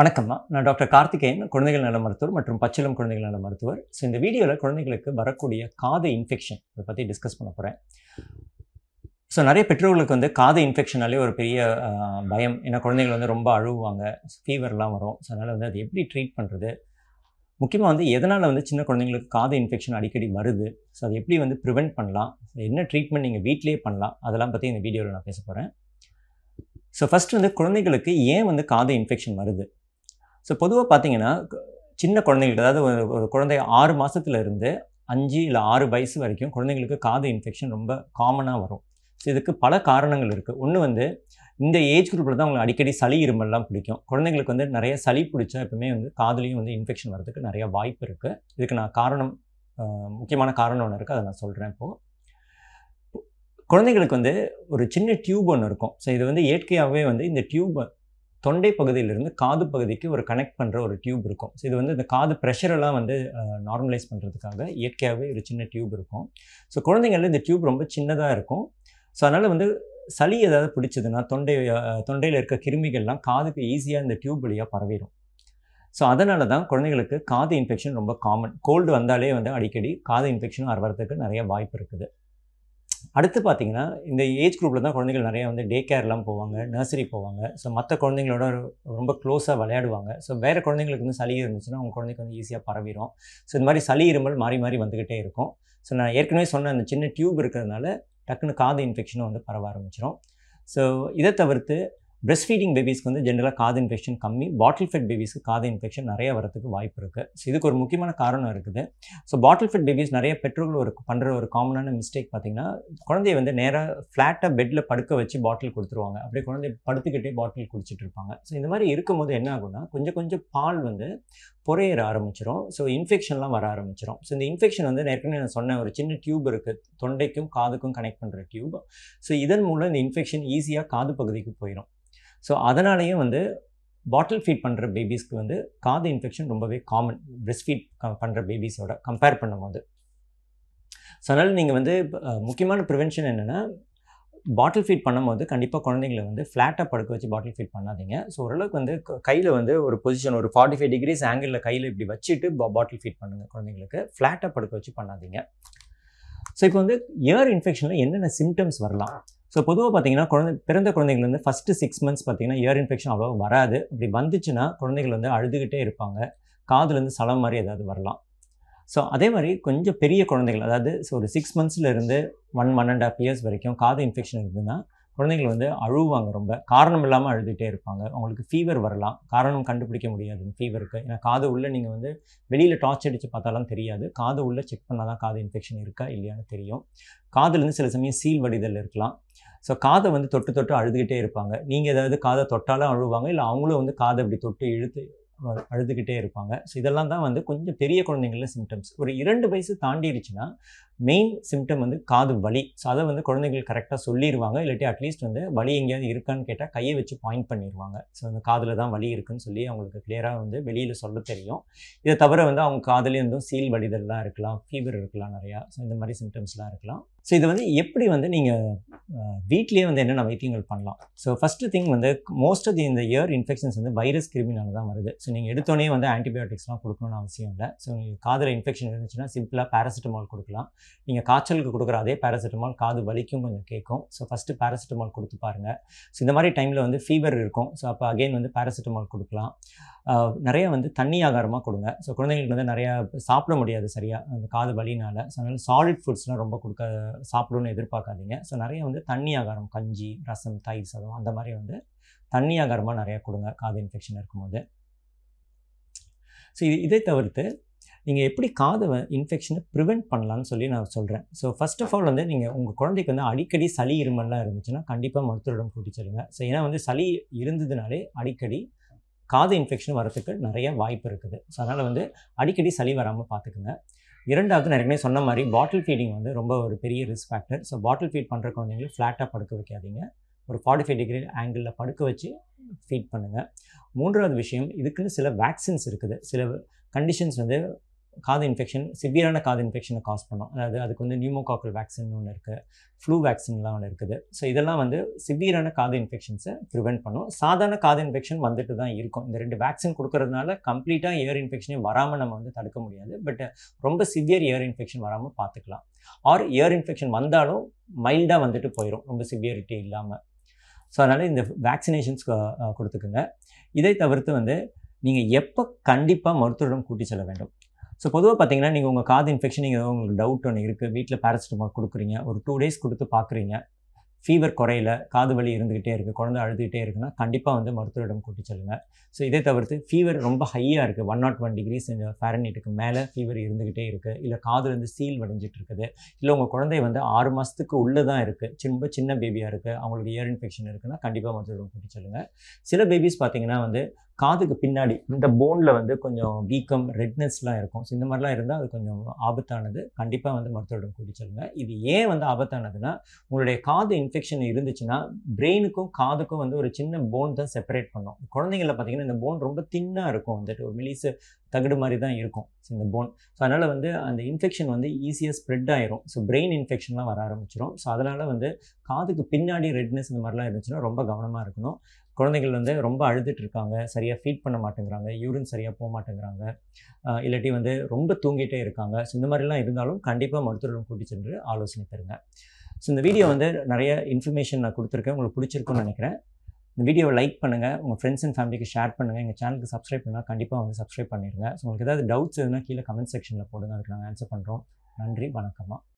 வணக்கம்மா நான் டாக்டர் கார்த்திகேயன் குழந்தைகள் நல மருத்துவர் மற்றும் பச்சிலம் குழந்தைகள் நல மருத்துவர் ஸோ இந்த வீடியோவில் குழந்தைகளுக்கு வரக்கூடிய காது இன்ஃபெக்ஷன் அதை பற்றி டிஸ்கஸ் பண்ண போகிறேன் ஸோ நிறைய பெற்றோர்களுக்கு வந்து காது இன்ஃபெக்ஷனாலே ஒரு பெரிய பயம் ஏன்னா குழந்தைகள் வந்து ரொம்ப அழுவாங்க ஃபீவர்லாம் வரும் ஸோ அதனால் வந்து அது எப்படி ட்ரீட் பண்ணுறது முக்கியமாக வந்து எதனால் வந்து சின்ன குழந்தைங்களுக்கு காது இன்ஃபெக்ஷன் அடிக்கடி வருது ஸோ அதை எப்படி வந்து ப்ரிவெண்ட் பண்ணலாம் என்ன ட்ரீட்மெண்ட் நீங்கள் வீட்லேயே பண்ணலாம் அதெல்லாம் பற்றி இந்த வீடியோவில் நான் பேச போகிறேன் ஸோ ஃபஸ்ட்டு வந்து குழந்தைகளுக்கு ஏன் வந்து காது இன்ஃபெக்ஷன் வருது ஸோ பொதுவாக பார்த்தீங்கன்னா சின்ன குழந்தைகளுக்கு அதாவது ஒரு ஒரு குழந்தை ஆறு மாதத்துலேருந்து அஞ்சு இல்லை ஆறு வயசு வரைக்கும் குழந்தைங்களுக்கு காது இன்ஃபெக்ஷன் ரொம்ப காமனாக வரும் ஸோ இதுக்கு பல காரணங்கள் இருக்குது ஒன்று வந்து இந்த ஏஜ் குரூப்பில் தான் அவங்களுக்கு அடிக்கடி சளி இருமல்லாம் பிடிக்கும் குழந்தைங்களுக்கு வந்து நிறைய சளி பிடிச்சா எப்பவுமே வந்து காதுலேயும் வந்து இன்ஃபெக்ஷன் வரதுக்கு நிறைய வாய்ப்பு இருக்குது இதுக்கு நான் காரணம் முக்கியமான காரணம் ஒன்று இருக்குது அதை நான் சொல்கிறேன் இப்போது குழந்தைங்களுக்கு வந்து ஒரு சின்ன டியூப் ஒன்று இருக்கும் ஸோ இது வந்து இயற்கையாகவே வந்து இந்த டியூப் தொண்டை பகுதியிலிருந்து காது பகுதிக்கு ஒரு கனெக்ட் பண்ணுற ஒரு டியூப் இருக்கும் ஸோ இது வந்து இந்த காது ப்ரெஷரெல்லாம் வந்து நார்மலைஸ் பண்ணுறதுக்காக இயற்கையாகவே ஒரு சின்ன டியூப் இருக்கும் ஸோ குழந்தைங்களில் இந்த டியூப் ரொம்ப சின்னதாக இருக்கும் ஸோ அதனால் வந்து சளி ஏதாவது பிடிச்சதுன்னா தொண்டை தொண்டையில் இருக்க கிருமிகள்லாம் காதுக்கு ஈஸியாக இந்த டியூப் வழியாக பரவிடும் ஸோ அதனால தான் குழந்தைங்களுக்கு காது இன்ஃபெக்ஷன் ரொம்ப காமன் கோல்டு வந்தாலே வந்து அடிக்கடி காது இன்ஃபெக்ஷன் வரதுக்கு நிறைய வாய்ப்பு இருக்குது அடுத்து பார்த்தீங்கன்னா இந்த ஏஜ் குரூப்பில் தான் குழந்தைகள் நிறையா வந்து டே கேர்லாம் போவாங்க நர்சரி போவாங்க ஸோ மற்ற குழந்தைங்களோட ரொம்ப க்ளோஸாக விளையாடுவாங்க ஸோ வேறு குழந்தைங்களுக்கு வந்து சளி இருந்துச்சுன்னா அவங்க குழந்தைக்கு வந்து ஈஸியாக பரவிடும் ஸோ இந்த மாதிரி சளி இருமல் மாறி மாறி வந்துக்கிட்டே இருக்கும் ஸோ நான் ஏற்கனவே சொன்ன அந்த சின்ன டியூப் இருக்கிறதுனால டக்குன்னு காது இன்ஃபெக்ஷனும் வந்து பரவ ஆரம்பிச்சிடும் ஸோ இதை தவிர்த்து பிரெஸ்ட் ஃபீடிங் பேபிஸ்க்கு வந்து ஜென்ரலாக காது இன்ஃபெக்ஷன் கம்மி பாட்டில் ஃபெட் பேபிஸ்க்கு காது இன்ஃபெக்ஷன் நிறைய வரதுக்கு வாய்ப்பு இருக்குது ஸோ இதுக்கு ஒரு முக்கியமான காரணம் இருக்குது ஸோ பாட்டில் ஃபெட் பேபிஸ் நிறைய பெற்றோர்கள் ஒரு பண்ணுற ஒரு காமனான மிஸ்டேக் பார்த்திங்கன்னா குழந்தைய வந்து நேராக ஃப்ளாட்டாக பெட்டில் படுக்க வச்சு பாட்டில் கொடுத்துருவாங்க அப்படியே குழந்தைய படுத்துக்கிட்டே பாட்டில் குடிச்சிட்டு இருப்பாங்க ஸோ இந்த மாதிரி இருக்கும்போது என்ன ஆகும்னா கொஞ்சம் கொஞ்சம் பால் வந்து புறையிற ஆரம்பிச்சிடும் ஸோ இன்ஃபெக்ஷன்லாம் வர ஆரம்பிச்சிடும் ஸோ இந்த இன்ஃபெக்ஷன் வந்து ஏற்கனவே நான் சொன்ன ஒரு சின்ன டியூப் இருக்குது தொண்டைக்கும் காதுக்கும் கனெக்ட் பண்ணுற டியூப் ஸோ இதன் மூலம் இந்த இன்ஃபெக்ஷன் ஈஸியாக காது பகுதிக்கு போயிடும் ஸோ அதனாலேயும் வந்து பாட்டில் ஃபீட் பண்ணுற பேபிஸ்க்கு வந்து காது இன்ஃபெக்ஷன் ரொம்பவே காமன் பிரெஸ்ட் ஃபீட் பண்ணுற பேபிஸோட கம்பேர் பண்ணும்போது ஸோ அதனால் நீங்கள் வந்து முக்கியமான ப்ரிவென்ஷன் என்னென்னா பாட்டில் ஃபீட் பண்ணும்போது கண்டிப்பாக குழந்தைங்களை வந்து ஃப்ளாட்டாக படுக்க வச்சு பாட்டில் ஃபீட் பண்ணாதீங்க ஸோ ஓரளவுக்கு வந்து கையில் வந்து ஒரு பொசிஷன் ஒரு ஃபார்ட்டி ஃபைவ் டிகிரிஸ் ஆங்கிளில் கையில் இப்படி வச்சுட்டு பா பாட்டில் ஃபீட் பண்ணுங்கள் குழந்தைங்களுக்கு ஃப்ளாட்டாக படுக்க வச்சு பண்ணாதீங்க ஸோ இப்போ வந்து இயர் இன்ஃபெக்ஷனில் என்னென்ன சிம்டம்ஸ் வரலாம் ஸோ பொதுவாக பார்த்தீங்கன்னா குழந்தை பிறந்த குழந்தைகள் வந்து ஃபஸ்ட்டு சிக்ஸ் மந்த்ஸ் பார்த்தீங்கன்னா இயர் இன்ஃபெக்ஷன் அவ்வளோ வராது அப்படி வந்துச்சுன்னா குழந்தைகள் வந்து அழுதுகிட்டே இருப்பாங்க காதுலேருந்து சலம் மாதிரி ஏதாவது வரலாம் ஸோ அதே மாதிரி கொஞ்சம் பெரிய குழந்தைகள் அதாவது ஸோ ஒரு சிக்ஸ் மந்த்ஸ்லேருந்து one one and half years வரைக்கும் காது இன்ஃபெக்ஷன் இருந்ததுன்னா குழந்தைகள் வந்து அழுவாங்க ரொம்ப காரணம் இல்லாமல் அழுதுகிட்டே இருப்பாங்க அவங்களுக்கு ஃபீவர் வரலாம் காரணம் கண்டுபிடிக்க முடியாது ஃபீவருக்கு ஏன்னா காது உள்ளே நீங்கள் வந்து வெளியில் டார்ச் அடித்து பார்த்தாலும் தெரியாது காது உள்ளே செக் பண்ணால் தான் காது இன்ஃபெக்ஷன் இருக்கா இல்லையான்னு தெரியும் காதுலேருந்து சில சமயம் சீல் வடிதல் இருக்கலாம் ஸோ காதை வந்து தொட்டு தொட்டு அழுதுகிட்டே இருப்பாங்க நீங்கள் ஏதாவது காதை தொட்டாலும் அழுவாங்க இல்லை அவங்களும் வந்து காதை அப்படி தொட்டு இழுத்து அழுதுகிட்டே இருப்பாங்க ஸோ இதெல்லாம் தான் வந்து கொஞ்சம் பெரிய குழந்தைங்கள சிம்டம்ஸ் ஒரு இரண்டு வயசு தாண்டிடுச்சுன்னா மெயின் சிம்டம் வந்து காது வலி ஸோ அதை வந்து குழந்தைகள் கரெக்டாக சொல்லிடுவாங்க இல்லாட்டி அட்லீஸ்ட் வந்து வலி எங்கேயாவது இருக்கான்னு கேட்டால் கையை வச்சு பாயிண்ட் பண்ணிடுவாங்க ஸோ அந்த காதில் தான் வலி இருக்குன்னு சொல்லி அவங்களுக்கு கிளியராக வந்து வெளியில் சொல்ல தெரியும் இதை தவிர வந்து அவங்க காதலே வந்து சீல் வலிதெல்லாம் இருக்கலாம் ஃபீவர் இருக்கலாம் நிறையா ஸோ இந்த மாதிரி சிம்டம்ஸ்லாம் இருக்கலாம் ஸோ இதை வந்து எப்படி வந்து நீங்கள் வீட்லேயே வந்து என்னென்ன வைத்தியங்கள் பண்ணலாம் ஸோ ஃபஸ்ட்டு திங் வந்து மோஸ்ட் ஆஃப் தி இந்த இயர் இன்ஃபெக்ஷன்ஸ் வந்து வைரஸ் கிருமினால தான் வருது ஸோ நீங்கள் எடுத்தோடனே வந்து ஆன்டிபயோட்டிக்ஸ்லாம் கொடுக்கணும்னு அவசியம் இல்லை ஸோ நீங்கள் காதில் இன்ஃபெக்ஷன் இருந்துச்சுன்னா சிம்பிளாக பேராசிட்டமால் கொடுக்கலாம் நீங்கள் காய்ச்சலுக்கு கொடுக்குறாதே அதே பேராசிட்டமால் காது வலிக்கும் கொஞ்சம் கேட்கும் ஸோ ஃபஸ்ட்டு பேராசிட்டமால் கொடுத்து பாருங்கள் ஸோ இந்த மாதிரி டைமில் வந்து ஃபீவர் இருக்கும் ஸோ அப்போ அகெயின் வந்து பேராசிட்டமால் கொடுக்கலாம் நிறைய வந்து தண்ணி ஆகாரமாக கொடுங்க ஸோ குழந்தைங்களுக்கு வந்து நிறையா சாப்பிட முடியாது சரியாக அந்த காது வலினால் ஸோ அதனால் சாலிட் ஃபுட்ஸ்லாம் ரொம்ப கொடுக்க சாப்பிடணும்னு எதிர்பார்க்காதீங்க ஸோ நிறைய வந்து தண்ணி ஆகாரம் கஞ்சி ரசம் தயிர் சதம் அந்த மாதிரி வந்து தண்ணி ஆகாரமாக நிறையா கொடுங்க காது இன்ஃபெக்ஷன் இருக்கும்போது ஸோ இது இதை தவிர்த்து நீங்கள் எப்படி காதை இன்ஃபெக்ஷனை ப்ரிவெண்ட் பண்ணலான்னு சொல்லி நான் சொல்கிறேன் ஸோ ஃபஸ்ட் ஆஃப் ஆல் வந்து நீங்கள் உங்கள் குழந்தைக்கு வந்து அடிக்கடி சளி இருமல்லாம் இருந்துச்சுன்னா கண்டிப்பாக மருத்துவரிடம் கூட்டி சொல்லுங்கள் ஸோ ஏன்னா வந்து சளி இருந்ததுனாலே அடிக்கடி காது இன்ஃபெக்ஷன் வரத்துக்கு நிறைய வாய்ப்பு இருக்குது ஸோ அதனால் வந்து அடிக்கடி சளி வராமல் பார்த்துக்குங்க இரண்டாவது நான் சொன்ன மாதிரி பாட்டில் ஃபீடிங் வந்து ரொம்ப ஒரு பெரிய risk factor so bottle feed பண்ணுற குழந்தைங்களை ஃப்ளாட்டாக படுக்க வைக்காதீங்க ஒரு ஃபார்ட்டி ஃபைவ் டிகிரி ஆங்கிளில் படுக்க வச்சு ஃபீட் பண்ணுங்கள் மூன்றாவது விஷயம் இதுக்குன்னு சில வேக்சின்ஸ் இருக்குது சில கண்டிஷன்ஸ் வந்து காது இன்ஃபெக்ஷன் சிவியரான காது இன்ஃபெக்ஷனை காஸ் பண்ணோம் அதாவது அதுக்கு வந்து நியூமோகாக்கல் வேக்சின் ஒன்று இருக்குது ஃப்ளூ வேக்சின்லாம் ஒன்று இருக்குது ஸோ இதெல்லாம் வந்து சிவியரான காது இன்ஃபெக்ஷன்ஸை ப்ரிவெண்ட் பண்ணும் சாதாரண காது இன்ஃபெக்ஷன் வந்துட்டு தான் இருக்கும் இந்த ரெண்டு வேக்சின் கொடுக்கறதுனால கம்ப்ளீட்டாக ஏர் இன்ஃபெக்ஷனே வராமல் நம்ம வந்து தடுக்க முடியாது பட் ரொம்ப சிவியர் ஏர் இன்ஃபெக்ஷன் வராமல் பார்த்துக்கலாம் ஆர் ஏர் இன்ஃபெக்ஷன் வந்தாலும் மைல்டாக வந்துட்டு போயிடும் ரொம்ப சிவியரிட்டி இல்லாமல் ஸோ அதனால் இந்த வேக்சினேஷன்ஸ் கொடுத்துக்குங்க இதை தவிர்த்து வந்து நீங்கள் எப்போ கண்டிப்பாக மருத்துவரிடம் கூட்டி செல்ல வேண்டும் ஸோ பொதுவாக பார்த்தீங்கன்னா நீங்கள் உங்கள் காது இன்ஃபெக்ஷன் ஏதோ உங்களுக்கு டவுட் ஒன்று இருக்குது வீட்டில் பேரசிட்டமால் கொடுக்குறீங்க ஒரு டூ டேஸ் கொடுத்து பார்க்குறீங்க ஃபீவர் குறையில காது வலி இருந்துக்கிட்டே இருக்குது குழந்தை அழுதுகிட்டே இருக்குன்னா கண்டிப்பாக வந்து மருத்துவரிடம் கூட்டி செல்லுங்கள் ஸோ இதை தவிர்த்து ஃபீவர் ரொம்ப ஹையாக இருக்குது ஒன் நாட் ஒன் டிகிரிஸ் ஃபேரனீட்டுக்கு மேலே ஃபீவர் இருந்துக்கிட்டே இருக்குது இல்லை காதுலேருந்து சீல் வடைஞ்சிட்டு இருக்குது இல்லை உங்கள் குழந்தை வந்து ஆறு மாதத்துக்கு உள்ளே தான் இருக்குது சின்ன சின்ன பேபியாக இருக்குது அவங்களுக்கு இயர் இன்ஃபெக்ஷன் இருக்குன்னா கண்டிப்பாக மருத்துவரிடம் கூட்டி செல்லுங்கள் சில பேபிஸ் பார்த்தீங்கன்னா வந்து காதுக்கு பின்னாடி இந்த போனில் வந்து கொஞ்சம் வீக்கம் ரெட்னஸ்லாம் இருக்கும் ஸோ இந்த மாதிரிலாம் இருந்தால் அது கொஞ்சம் ஆபத்தானது கண்டிப்பாக வந்து மருத்துவரிடம் கூட்டி சொல்லுங்கள் இது ஏன் வந்து ஆபத்தானதுன்னா உங்களுடைய காது இன்ஃபெக்ஷன் இருந்துச்சுன்னா பிரெயினுக்கும் காதுக்கும் வந்து ஒரு சின்ன போன் தான் செப்பரேட் பண்ணும் குழந்தைங்கள பார்த்தீங்கன்னா இந்த போன் ரொம்ப தின்னாக இருக்கும் வந்துட்டு ஒரு மிலிஸு தகுடு மாதிரி தான் இருக்கும் ஸோ இந்த போன் ஸோ அதனால் வந்து அந்த இன்ஃபெக்ஷன் வந்து ஈஸியாக ஸ்ப்ரெட் ஆயிரும் ஸோ பிரெயின் இன்ஃபெக்ஷன்லாம் வர ஆரம்பிச்சிடும் ஸோ அதனால் வந்து காதுக்கு பின்னாடி ரெட்னஸ் இந்த மாதிரிலாம் இருந்துச்சுன்னா ரொம்ப கவனமாக இருக்கணும் குழந்தைகள் வந்து ரொம்ப அழுதுட்டு இருக்காங்க சரியாக ஃபீட் பண்ண மாட்டேங்கிறாங்க யூரின் சரியாக போக மாட்டேங்கிறாங்க இல்லாட்டி வந்து ரொம்ப தூங்கிட்டே இருக்காங்க ஸோ இந்த மாதிரிலாம் இருந்தாலும் கண்டிப்பாக மருத்துவர்கள் கூட்டி சென்று ஆலோசனை தருங்க ஸோ இந்த வீடியோ வந்து நிறைய இன்ஃபர்மேஷன் நான் கொடுத்துருக்கேன் உங்களுக்கு பிடிச்சிருக்குன்னு நினைக்கிறேன் இந்த வீடியோவை லைக் பண்ணுங்கள் உங்கள் ஃப்ரெண்ட்ஸ் அண்ட் ஃபேமிலிக்கு ஷேர் பண்ணுங்கள் எங்கள் சேனலுக்கு சப்ஸ்கிரைப் பண்ணால் கண்டிப்பாக வந்து சப்ஸ்கிரைப் பண்ணிடுங்க ஸோ உங்களுக்கு ஏதாவது டவுட்ஸ் எதுனா கீழே கமெண்ட் செக்ஷனில் போடுங்க அதுக்கு நாங்கள் ஆன்சர் பண்ணுறோம் நன்றி வணக்கமாக